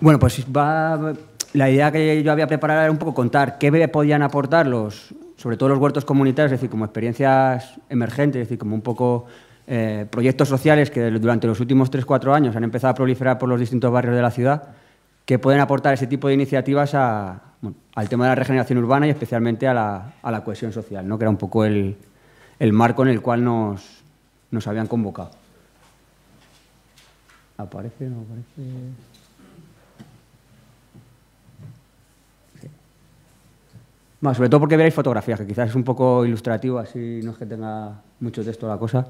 Bueno, pues La idea que yo había preparado era un poco contar qué podían aportar los, sobre todo los huertos comunitarios, es decir, como experiencias emergentes, es decir, como un poco eh, proyectos sociales que durante los últimos 3-4 años han empezado a proliferar por los distintos barrios de la ciudad, que pueden aportar ese tipo de iniciativas al tema de la regeneración urbana y especialmente a la, cohesión social, ¿no? que era un poco el, marco en el cual nos habían convocado. Aparece, no aparece. Bueno, sobre todo porque veréis fotografías, que quizás es un poco ilustrativo, así no es que tenga mucho texto la cosa.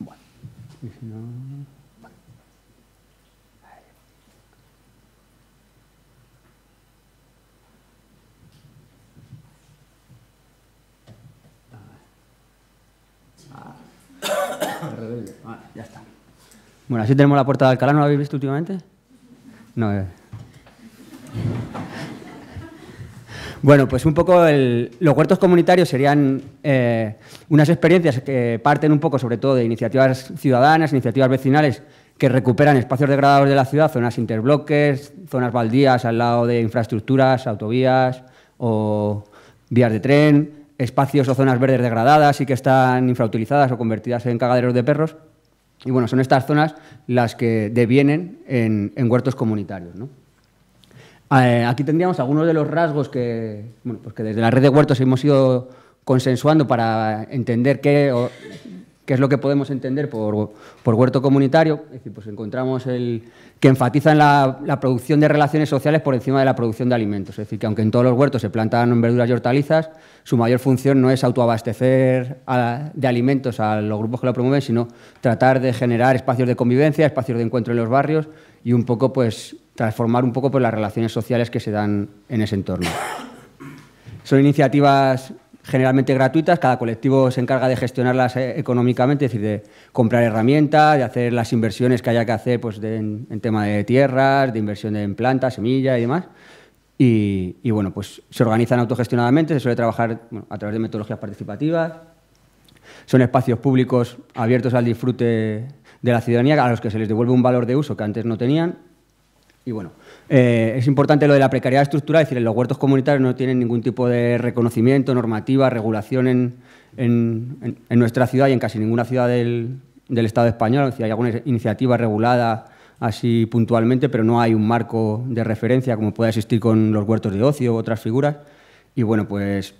Bueno, y si no... Bueno, así tenemos la puerta de Alcalá, ¿no la habéis visto últimamente? No. Eh. Bueno, pues un poco los huertos comunitarios serían eh, unas experiencias que parten un poco sobre todo de iniciativas ciudadanas, iniciativas vecinales que recuperan espacios degradados de la ciudad, zonas interbloques, zonas baldías al lado de infraestructuras, autovías o vías de tren, espacios o zonas verdes degradadas y que están infrautilizadas o convertidas en cagaderos de perros y bueno, son estas zonas las que devienen en, huertos comunitarios. Eh, aquí tendríamos algunos de los rasgos que, bueno, pues que desde la red de huertos hemos ido consensuando para entender qué, que es lo que podemos entender por, huerto comunitario? Es decir, pues encontramos el que enfatizan la, producción de relaciones sociales por encima de la producción de alimentos. Es decir, que aunque en todos los huertos se plantan verduras y hortalizas, su mayor función no es autoabastecer de alimentos a los grupos que lo promueven, sino tratar de generar espacios de convivencia, espacios de encuentro en los barrios y un poco, pues, transformar un poco pues, las relaciones sociales que se dan en ese entorno. Son iniciativas generalmente gratuitas, cada colectivo se encarga de gestionarlas eh, económicamente, es decir, de comprar herramientas, de hacer las inversiones que haya que hacer pues, en, tema de tierras, de inversión en plantas, semillas y demás. Y, bueno, pues se organizan autogestionadamente, se suele trabajar a través de metodologías participativas, son espacios públicos abiertos al disfrute de la ciudadanía, a los que se les devuelve un valor de uso que antes no tenían. Y bueno, eh, es importante lo de la precariedad estructural, es decir, los huertos comunitarios no tienen ningún tipo de reconocimiento, normativa, regulación en, nuestra ciudad y en casi ninguna ciudad del, Estado español. Es hay alguna iniciativa regulada así puntualmente, pero no hay un marco de referencia como puede existir con los huertos de ocio u otras figuras. Y bueno, pues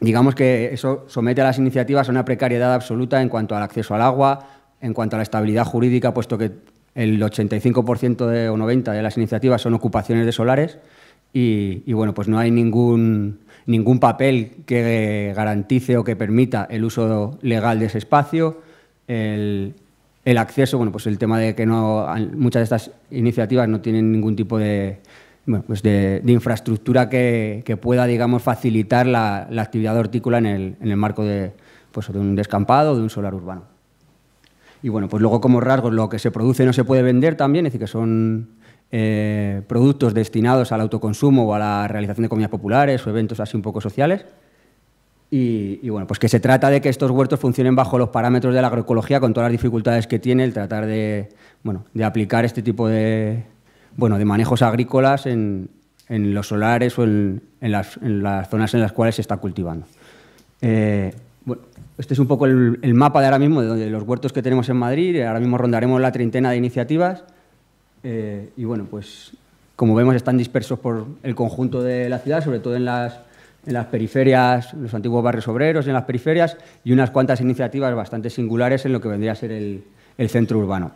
digamos que eso somete a las iniciativas a una precariedad absoluta en cuanto al acceso al agua, en cuanto a la estabilidad jurídica, puesto que el 85% o 90% de las iniciativas son ocupaciones de solares y, bueno, pues no hay ningún, ningún papel que garantice o que permita el uso legal de ese espacio, el, acceso, bueno, pues el tema de que no, muchas de estas iniciativas no tienen ningún tipo de, pues de, infraestructura que, pueda, digamos, facilitar la, actividad hortícola en el, marco de, pues, de un descampado o de un solar urbano. Y bueno, pues luego como rasgos, lo que se produce no se puede vender también, es decir, que son eh, productos destinados al autoconsumo o a la realización de comidas populares o eventos así un poco sociales. Y, bueno, pues que se trata de que estos huertos funcionen bajo los parámetros de la agroecología con todas las dificultades que tiene el tratar de, bueno, de aplicar este tipo de, bueno, de manejos agrícolas en, los solares o en, las, zonas en las cuales se está cultivando. Eh, bueno, este es un poco el, mapa de ahora mismo, de, los huertos que tenemos en Madrid. Eh, ahora mismo rondaremos la treintena de iniciativas. Eh, y bueno, pues como vemos están dispersos por el conjunto de la ciudad, sobre todo en las, en las periferias, en los antiguos barrios obreros, en las periferias, y unas cuantas iniciativas bastante singulares en lo que vendría a ser el centro urbano.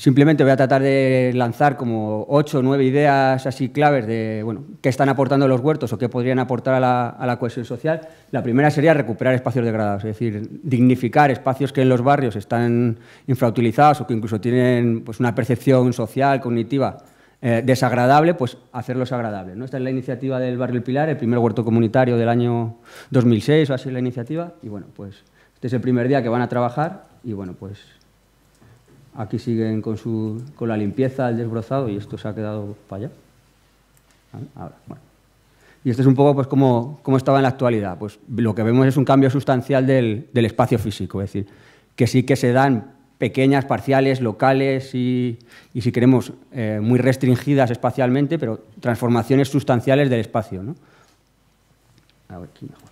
Simplemente voy a tratar de lanzar como ocho o nueve ideas así claves de bueno, qué están aportando los huertos o qué podrían aportar a la, cohesión social. La primera sería recuperar espacios degradados, es decir, dignificar espacios que en los barrios están infrautilizados o que incluso tienen pues, una percepción social, cognitiva eh, desagradable, pues hacerlos agradables. ¿no? Esta es la iniciativa del Barrio El Pilar, el primer huerto comunitario del año 2006 o así la iniciativa. Y bueno, pues este es el primer día que van a trabajar y bueno, pues Aquí siguen con, su, con la limpieza, el desbrozado y esto se ha quedado para allá. Y este es un poco pues, como estaba en la actualidad. Pues, lo que vemos es un cambio sustancial del, espacio físico, es decir, que sí que se dan pequeñas, parciales, locales y, y si queremos, eh, muy restringidas espacialmente, pero transformaciones sustanciales del espacio. A ver, aquí mejor.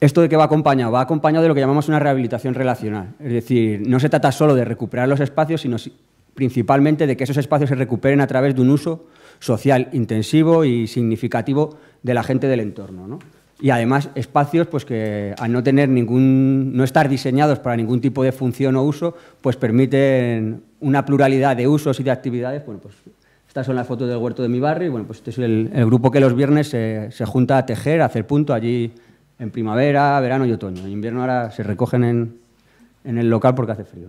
¿Esto de qué va acompañado? Va acompañado de lo que llamamos una rehabilitación relacional. Es decir, no se trata solo de recuperar los espacios, sino principalmente de que esos espacios se recuperen a través de un uso social intensivo y significativo de la gente del entorno. ¿no? Y además espacios pues, que al no, tener ningún, no estar diseñados para ningún tipo de función o uso, pues permiten una pluralidad de usos y de actividades. pues, estas son las fotos del huerto de mi barrio bueno, pues este es el, grupo que los viernes se, se junta a tejer, a hacer punto allí en primavera, verano y otoño. En invierno ahora se recogen en, el local porque hace frío.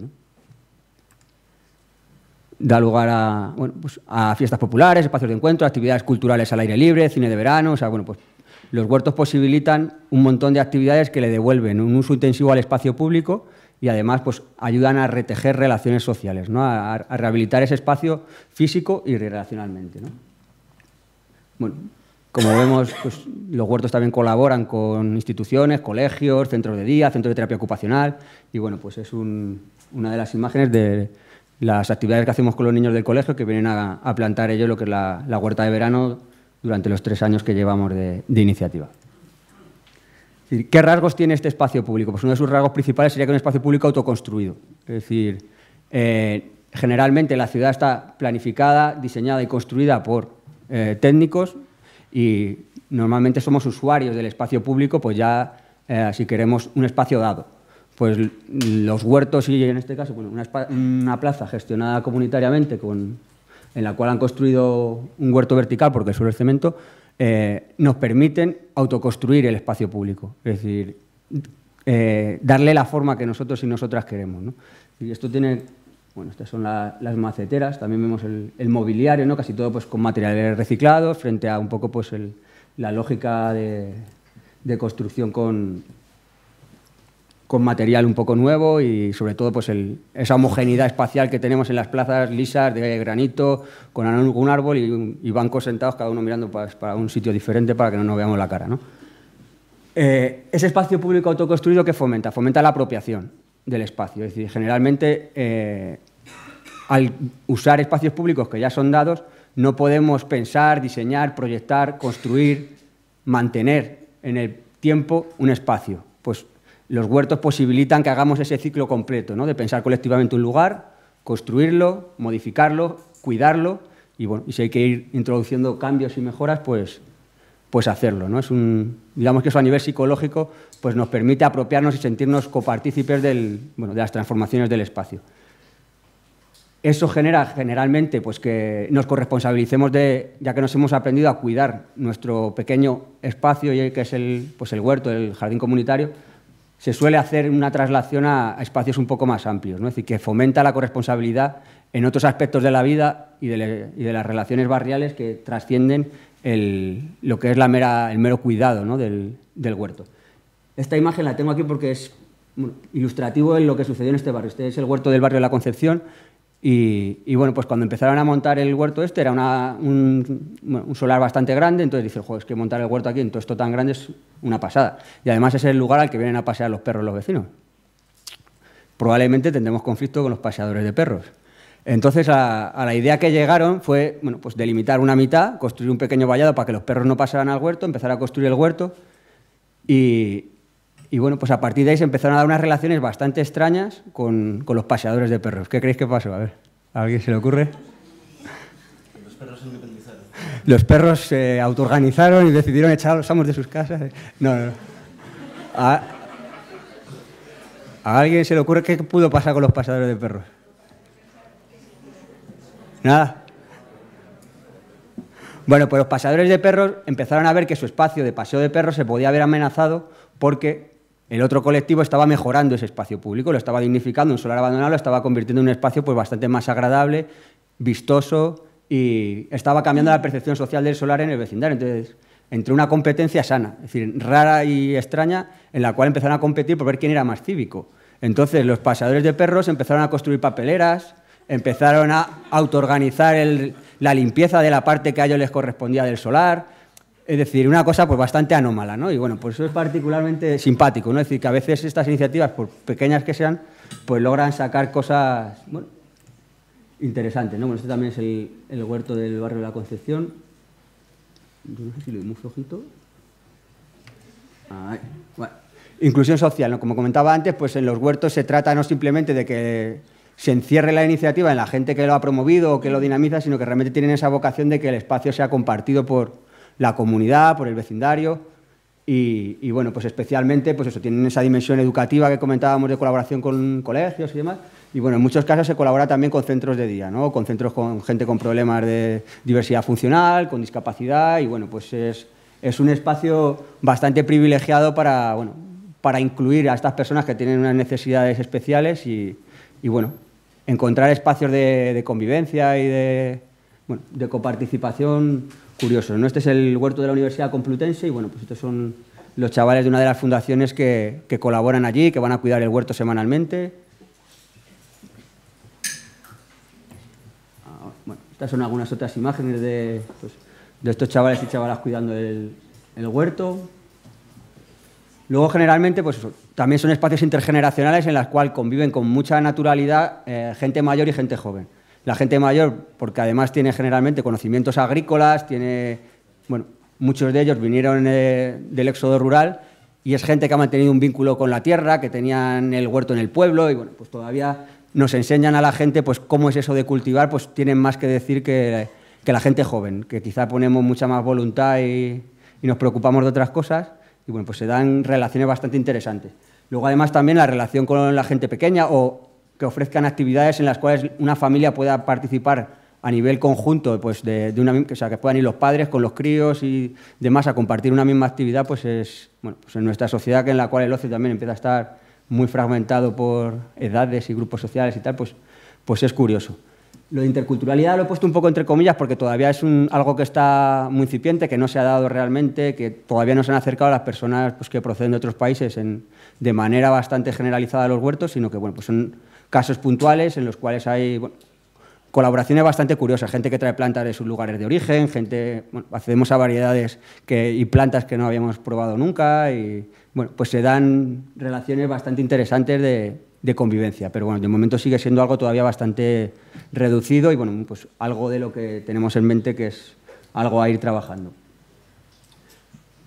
Da lugar pues, a, fiestas populares, espacios de encuentro, actividades culturales al aire libre, cine de verano. bueno, pues los huertos posibilitan un montón de actividades que le devuelven un uso intensivo al espacio público y además pues, ayudan a retejer relaciones sociales, ¿no? a, rehabilitar ese espacio físico y relacionalmente. ¿no? Bueno, como vemos, pues, los huertos también colaboran con instituciones, colegios, centros de día, centros de terapia ocupacional. Y bueno, pues es una de las imágenes de las actividades que hacemos con los niños del colegio que vienen a, plantar ellos lo que es la, huerta de verano durante los tres años que llevamos de, iniciativa. ¿Qué rasgos tiene este espacio público? Pues uno de sus rasgos principales sería que es un espacio público autoconstruido. Es decir, eh, generalmente la ciudad está planificada, diseñada y construida por eh, técnicos y normalmente somos usuarios del espacio público, pues ya eh, si queremos un espacio dado. Pues los huertos y en este caso una, plaza gestionada comunitariamente con, en la cual han construido un huerto vertical porque es sobre cemento, eh, nos permiten autoconstruir el espacio público, es decir, eh, darle la forma que nosotros y nosotras queremos. Y esto tiene bueno, estas son las maceteras, también vemos el, mobiliario, casi todo pues, con materiales reciclados, frente a un poco pues, la lógica de, construcción con, material un poco nuevo y sobre todo pues, esa homogeneidad espacial que tenemos en las plazas lisas de granito, con algún árbol y, bancos sentados, cada uno mirando pues, para, un sitio diferente para que no nos veamos la cara. ¿no? Eh, ese espacio público autoconstruido que fomenta, fomenta la apropiación del espacio. Es decir, generalmente eh, al usar espacios públicos que ya son dados, no podemos pensar, diseñar, proyectar, construir, mantener en el tiempo un espacio. Pues los huertos posibilitan que hagamos ese ciclo completo, ¿no? de pensar colectivamente un lugar, construirlo, modificarlo, cuidarlo, y, bueno, y si hay que ir introduciendo cambios y mejoras, pues pues hacerlo. ¿no? Es un, digamos que eso a nivel psicológico pues nos permite apropiarnos y sentirnos copartícipes del, de las transformaciones del espacio. Eso genera generalmente pues, que nos corresponsabilicemos de, ya que nos hemos aprendido a cuidar nuestro pequeño espacio, que es el, pues, el huerto, el jardín comunitario, se suele hacer una traslación a, espacios un poco más amplios, ¿no? es decir, que fomenta la corresponsabilidad en otros aspectos de la vida y de las relaciones barriales que trascienden lo que es el mero cuidado del, huerto. Esta imagen la tengo aquí porque es ilustrativo de lo que sucedió en este barrio. Este es el huerto del barrio de la Concepción y, bueno, pues cuando empezaron a montar el huerto este era un, solar bastante grande, entonces dice, joder, es que montar el huerto aquí en todo esto tan grande es una pasada. Y además es el lugar al que vienen a pasear los perros los vecinos. Probablemente tendremos conflicto con los paseadores de perros. Entonces, a, la idea que llegaron fue bueno, pues delimitar una mitad, construir un pequeño vallado para que los perros no pasaran al huerto, empezar a construir el huerto. Y, bueno, pues a partir de ahí se empezaron a dar unas relaciones bastante extrañas con, los paseadores de perros. ¿Qué creéis que pasó? A ver, ¿a alguien se le ocurre? Los perros se Los perros se autoorganizaron y decidieron echar a los amos de sus casas. No, no, ¿A alguien se le ocurre qué pudo pasar con los paseadores de perros? Nada. Bueno, pues los paseadores de perros empezaron a ver que su espacio de paseo de perros se podía haber amenazado porque el otro colectivo estaba mejorando ese espacio público, lo estaba dignificando, un solar abandonado lo estaba convirtiendo en un espacio pues, bastante más agradable, vistoso y estaba cambiando la percepción social del solar en el vecindario. Entonces, entre una competencia sana, es decir, rara y extraña, en la cual empezaron a competir por ver quién era más cívico. Entonces, los paseadores de perros empezaron a construir papeleras, empezaron a autoorganizar la limpieza de la parte que a ellos les correspondía del solar. Es decir, una cosa pues bastante anómala, ¿no? Y bueno, pues eso es particularmente simpático, ¿no? Es decir, que a veces estas iniciativas, por pequeñas que sean, pues logran sacar cosas, bueno, interesantes, ¿no? Bueno, este también es el, huerto del barrio de la Concepción. No sé si lo muy flojito. Inclusión social, Como comentaba antes, pues en los huertos se trata no simplemente de que se encierre la iniciativa en la gente que lo ha promovido o que lo dinamiza, sino que realmente tienen esa vocación de que el espacio sea compartido por la comunidad, por el vecindario. Y, bueno, pues especialmente, pues eso, tienen esa dimensión educativa que comentábamos de colaboración con colegios y demás. Y bueno, en muchos casos se colabora también con centros de día, ¿no? Con centros con gente con problemas de diversidad funcional, con discapacidad, y bueno, pues es, un espacio bastante privilegiado para, bueno, para incluir a estas personas que tienen unas necesidades especiales y, y bueno, encontrar espacios de, convivencia y de, bueno, de coparticipación curiosos. ¿no? Este es el huerto de la Universidad Complutense y bueno, pues estos son los chavales de una de las fundaciones que, colaboran allí, que van a cuidar el huerto semanalmente. Ah, bueno, estas son algunas otras imágenes pues, de, estos chavales y chavalas cuidando el, el huerto. Luego, generalmente, pues también son espacios intergeneracionales en los cuales conviven con mucha naturalidad eh, gente mayor y gente joven. La gente mayor, porque además tiene generalmente conocimientos agrícolas, tiene, bueno, muchos de ellos vinieron eh, del éxodo rural y es gente que ha mantenido un vínculo con la tierra, que tenían el huerto en el pueblo y bueno, pues todavía nos enseñan a la gente pues cómo es eso de cultivar, pues tienen más que decir que, que la gente joven, que quizá ponemos mucha más voluntad y, y nos preocupamos de otras cosas y bueno, pues se dan relaciones bastante interesantes. Luego, además, también la relación con la gente pequeña o que ofrezcan actividades en las cuales una familia pueda participar a nivel conjunto, pues de, o sea, que puedan ir los padres con los críos y demás a compartir una misma actividad, pues es, bueno, pues en nuestra sociedad en la cual el ocio también empieza a estar muy fragmentado por edades y grupos sociales y tal, pues, pues es curioso. Lo de interculturalidad lo he puesto un poco entre comillas porque todavía es algo que está muy incipiente, que no se ha dado realmente, que todavía no se han acercado a las personas pues, que proceden de otros países de manera bastante generalizada a los huertos, sino que bueno, pues son casos puntuales en los cuales hay colaboraciones bastante curiosas, gente que trae plantas de sus lugares de origen, gente, accedemos a variedades y plantas que no habíamos probado nunca y bueno, pues se dan relaciones bastante interesantes de, de convivencia. Pero bueno, de momento sigue siendo algo todavía bastante reducido y bueno, pues algo de lo que tenemos en mente que es algo a ir trabajando.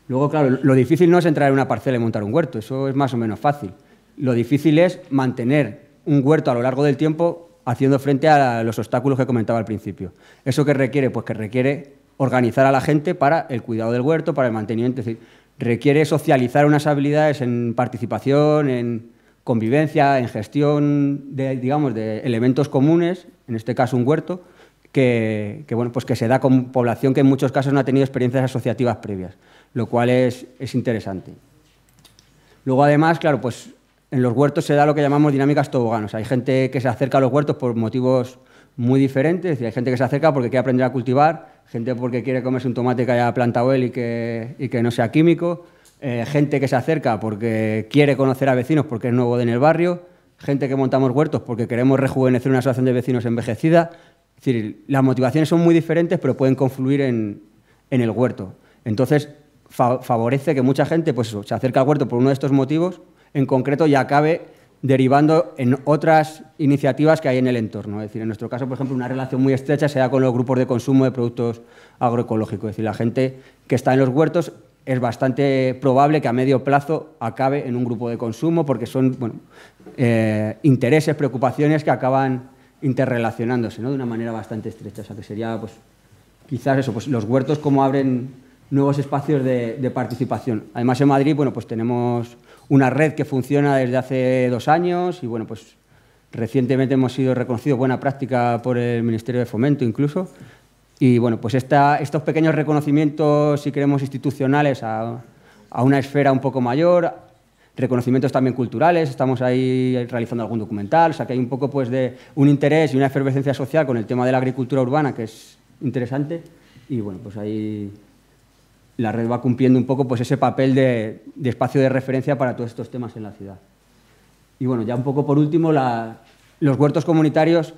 Luego, claro, lo difícil no es entrar en una parcela y montar un huerto, eso es más o menos fácil. Lo difícil es mantener un huerto a lo largo del tiempo haciendo frente a los obstáculos que comentaba al principio. ¿Eso que requiere? Pues que requiere organizar a la gente para el cuidado del huerto, para el mantenimiento, es decir, requiere socializar unas habilidades en participación, en, convivencia, en gestión de, digamos, de elementos comunes, en este caso un huerto, que, bueno, pues que se da con población que en muchos casos no ha tenido experiencias asociativas previas, lo cual es, interesante. Luego, además, claro, pues en los huertos se da lo que llamamos dinámicas toboganos. Hay gente que se acerca a los huertos por motivos muy diferentes, es hay gente que se acerca porque quiere aprender a cultivar, gente porque quiere comerse un tomate que haya plantado él y que, y que no sea químico, eh, gente que se acerca porque quiere conocer a vecinos porque es nuevo en el barrio, gente que montamos huertos porque queremos rejuvenecer una asociación de vecinos envejecida. Es decir, las motivaciones son muy diferentes, pero pueden confluir en, el huerto. Entonces, favorece que mucha gente pues, se acerque al huerto por uno de estos motivos en concreto y acabe derivando en otras iniciativas que hay en el entorno. Es decir, en nuestro caso, por ejemplo, una relación muy estrecha se da con los grupos de consumo de productos agroecológicos. Es decir, la gente que está en los huertos es bastante probable que a medio plazo acabe en un grupo de consumo porque son eh, intereses, preocupaciones que acaban interrelacionándose de una manera bastante estrecha. O sea, que sería pues, quizás eso, pues, los huertos como abren nuevos espacios de, participación. Además en Madrid bueno, pues, tenemos una red que funciona desde hace dos años y bueno, pues, recientemente hemos sido reconocidos buena práctica por el Ministerio de Fomento incluso. Y bueno, pues estos pequeños reconocimientos, si queremos, institucionales a, una esfera un poco mayor, reconocimientos también culturales, estamos ahí realizando algún documental, o sea que hay un poco pues, de un interés y una efervescencia social con el tema de la agricultura urbana, que es interesante, y bueno, pues ahí la red va cumpliendo un poco pues, ese papel de, espacio de referencia para todos estos temas en la ciudad. Y bueno, ya un poco por último, los huertos comunitarios,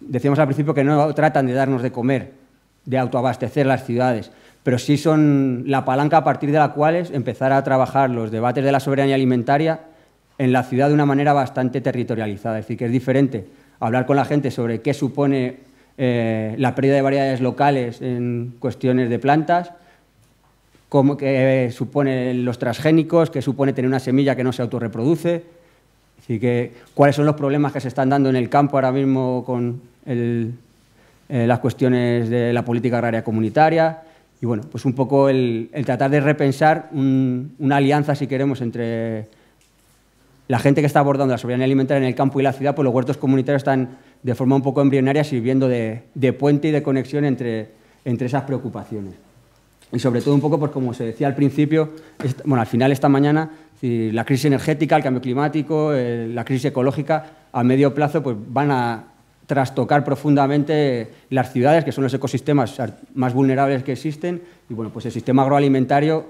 decíamos al principio que no tratan de darnos de comer, de autoabastecer las ciudades, pero sí son la palanca a partir de la cual es empezar a trabajar los debates de la soberanía alimentaria en la ciudad de una manera bastante territorializada. Es decir, que es diferente hablar con la gente sobre qué supone eh, la pérdida de variedades locales en cuestiones de plantas, cómo que eh, suponen los transgénicos, qué supone tener una semilla que no se autorreproduce. Así que, ¿cuáles son los problemas que se están dando en el campo ahora mismo con el eh, las cuestiones de la política agraria comunitaria y, bueno, pues un poco el, tratar de repensar una alianza, si queremos, entre la gente que está abordando la soberanía alimentaria en el campo y la ciudad, pues los huertos comunitarios están de forma un poco embrionaria sirviendo de, puente y de conexión entre, entre esas preocupaciones. Y sobre todo un poco, pues como se decía al principio, bueno, al final esta mañana, la crisis energética, el cambio climático, eh, la crisis ecológica, a medio plazo pues van a trastocar profundamente las ciudades, que son los ecosistemas más vulnerables que existen. Y bueno, pues el sistema agroalimentario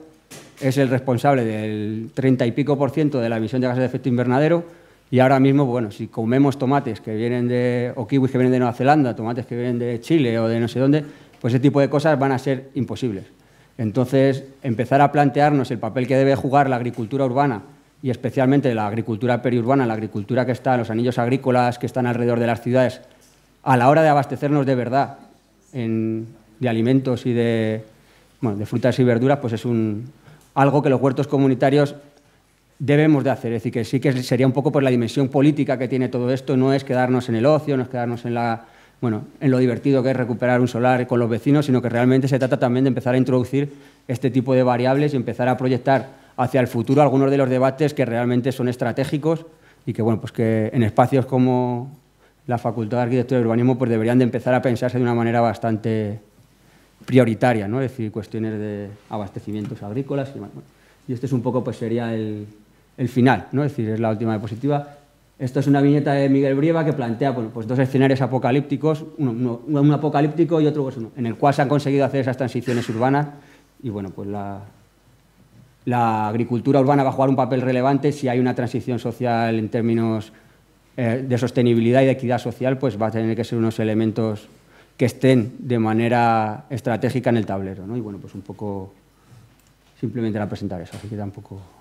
es el responsable del 30 y pico por ciento de la emisión de gases de efecto invernadero. Y ahora mismo, pues bueno, si comemos tomates que vienen de, o que vienen de Nueva Zelanda, tomates que vienen de Chile o de no sé dónde, pues ese tipo de cosas van a ser imposibles. Entonces, empezar a plantearnos el papel que debe jugar la agricultura urbana y especialmente la agricultura periurbana, la agricultura que está en los anillos agrícolas que están alrededor de las ciudades, a la hora de abastecernos de verdad de alimentos y de, frutas y verduras, pues es algo que los huertos comunitarios debemos de hacer. Es decir, que sí que sería un poco por la dimensión política que tiene todo esto, no es quedarnos en el ocio, no es quedarnos en lo divertido que es recuperar un solar con los vecinos, sino que realmente se trata también de empezar a introducir este tipo de variables y empezar a proyectar hacia el futuro algunos de los debates que realmente son estratégicos y que, bueno, pues que en espacios como la Facultad de Arquitectura y Urbanismo pues deberían de empezar a pensarse de una manera bastante prioritaria, ¿no? es decir, cuestiones de abastecimientos agrícolas y Y este es un poco, pues sería el, final, ¿no? es decir, es la última diapositiva. Esto es una viñeta de Miguel Brieva que plantea bueno, pues dos escenarios apocalípticos, uno, un apocalíptico y otro pues, en el cual se han conseguido hacer esas transiciones urbanas y bueno, pues la, la agricultura urbana va a jugar un papel relevante si hay una transición social en términos eh, de sostenibilidad y de equidad social, pues va a tener que ser unos elementos que estén de manera estratégica en el tablero. Y bueno, pues un poco simplemente la presentar eso, así que poco...